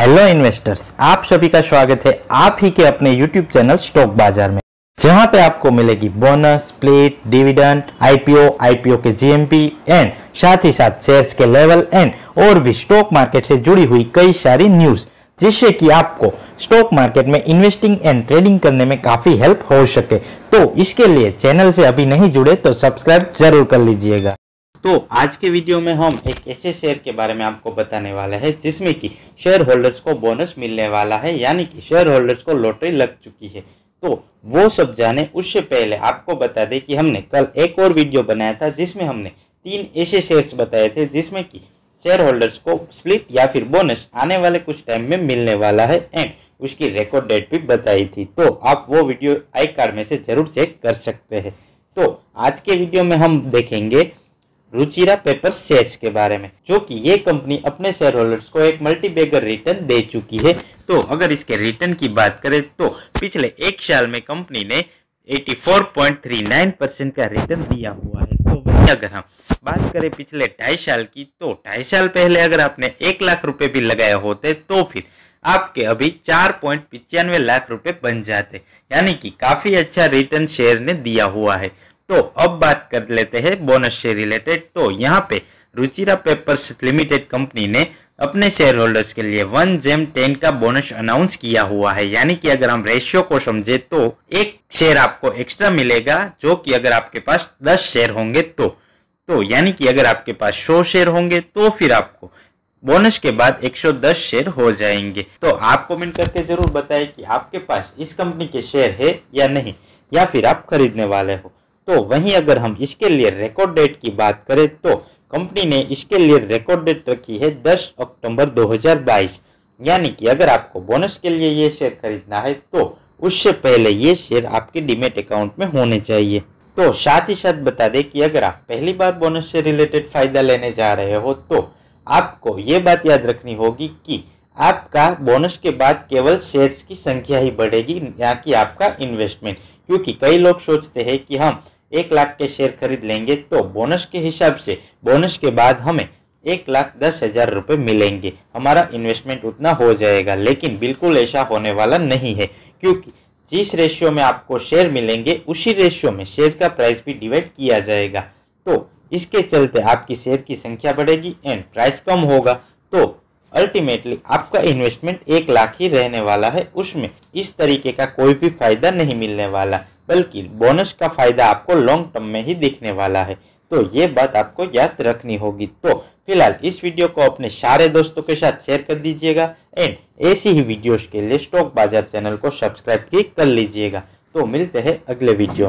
hello investors आप सभी का स्वागत है आप ही के अपने यूट्यूब चैनल स्टॉक बाजार में जहां पे आपको मिलेगी bonus split dividend IPO IPO के जीएमपी एंड साथ ही साथ शेयर्स के लेवल एंड और भी स्टॉक मार्केट से जुड़ी हुई कई सारी न्यूज जिससे कि आपको स्टॉक मार्केट में इन्वेस्टिंग एंड ट्रेडिंग करने में काफी हेल्प हो सके तो इसके लिए चैनल से अभी नहीं जुड़े तो सब्सक्राइब जरूर कर लीजिएगा तो आज के वीडियो में हम एक ऐसे शेयर के बारे में आपको बताने वाले हैं जिसमें कि शेयर होल्डर्स को बोनस मिलने वाला है यानी कि शेयर होल्डर्स को लॉटरी लग चुकी है तो वो सब जाने उससे पहले आपको बता दें कि हमने कल एक और वीडियो बनाया था जिसमें हमने तीन ऐसे शेयर्स बताए थे जिसमें कि शेयर होल्डर्स को स्प्लिट या फिर बोनस आने वाले कुछ टाइम में मिलने वाला है एंड उसकी रिकॉर्ड डेट भी बताई थी तो आप वो वीडियो आई कार्ड में से जरूर चेक कर सकते हैं तो आज के वीडियो में हम देखेंगे रुचिरा पेपर शेयर के बारे में जो कि ये कंपनी अपने शेयर होल्डर्स को एक बेगर रिटर्न दे चुकी है तो अगर इसके रिटर्न की बात करें तो पिछले एक साल में कंपनी ने 84.39 परसेंट का रिटर्न दिया हुआ है तो वही अगर हम बात करें पिछले ढाई साल की तो ढाई साल पहले अगर आपने एक लाख रुपए भी लगाए होते तो फिर आपके अभी चार पॉइंट पिचानवे लाख रुपए बन जाते यानी कि काफी अच्छा रिटर्न शेयर ने दिया हुआ है तो अब बात कर लेते हैं बोनस से रिलेटेड तो यहाँ पे रुचिरा पेपर्स लिमिटेड कंपनी ने अपने शेयर होल्डर्स के लिए वन जेम टेन का बोनस अनाउंस किया हुआ है यानी कि अगर हम रेशियो को समझे तो एक शेयर आपको एक्स्ट्रा मिलेगा जो कि अगर आपके पास दस शेयर होंगे तो तो यानी कि अगर आपके पास सौ शेयर होंगे तो फिर आपको बोनस के बाद 110 शेयर हो जाएंगे तो आप कमेंट करके जरूर बताएं कि आपके पास इस कंपनी के शेयर है या नहीं या फिर आप खरीदने वाले हो तो वहीं अगर हम इसके लिए रिकॉर्ड डेट की बात करें तो कंपनी ने इसके लिए रिकॉर्ड डेट रखी है 10 अक्टूबर 2022 यानी कि अगर आपको बोनस के लिए ये शेयर खरीदना है तो उससे पहले ये शेयर आपके डिमेट अकाउंट में होने चाहिए तो साथ ही साथ बता दें कि अगर आप पहली बार बोनस से रिलेटेड फ़ायदा लेने जा रहे हो तो आपको ये बात याद रखनी होगी कि आपका बोनस के बाद केवल शेयर्स की संख्या ही बढ़ेगी ना कि आपका इन्वेस्टमेंट क्योंकि कई लोग सोचते हैं कि हम हाँ, एक लाख के शेयर खरीद लेंगे तो बोनस के हिसाब से बोनस के बाद हमें एक लाख दस हज़ार रुपये मिलेंगे हमारा इन्वेस्टमेंट उतना हो जाएगा लेकिन बिल्कुल ऐसा होने वाला नहीं है क्योंकि जिस रेशियो में आपको शेयर मिलेंगे उसी रेशियो में शेयर का प्राइस भी डिवाइड किया जाएगा तो इसके चलते आपकी शेयर की संख्या बढ़ेगी एंड प्राइस कम होगा तो अल्टीमेटली आपका इन्वेस्टमेंट एक लाख ही रहने वाला है उसमें इस तरीके का कोई भी फायदा नहीं मिलने वाला बल्कि बोनस का फायदा आपको लॉन्ग टर्म में ही दिखने वाला है तो ये बात आपको याद रखनी होगी तो फिलहाल इस वीडियो को अपने सारे दोस्तों के साथ शेयर कर दीजिएगा एंड ऐसी ही वीडियोस के लिए स्टॉक बाजार चैनल को सब्सक्राइब भी कर लीजिएगा तो मिलते हैं अगले वीडियो में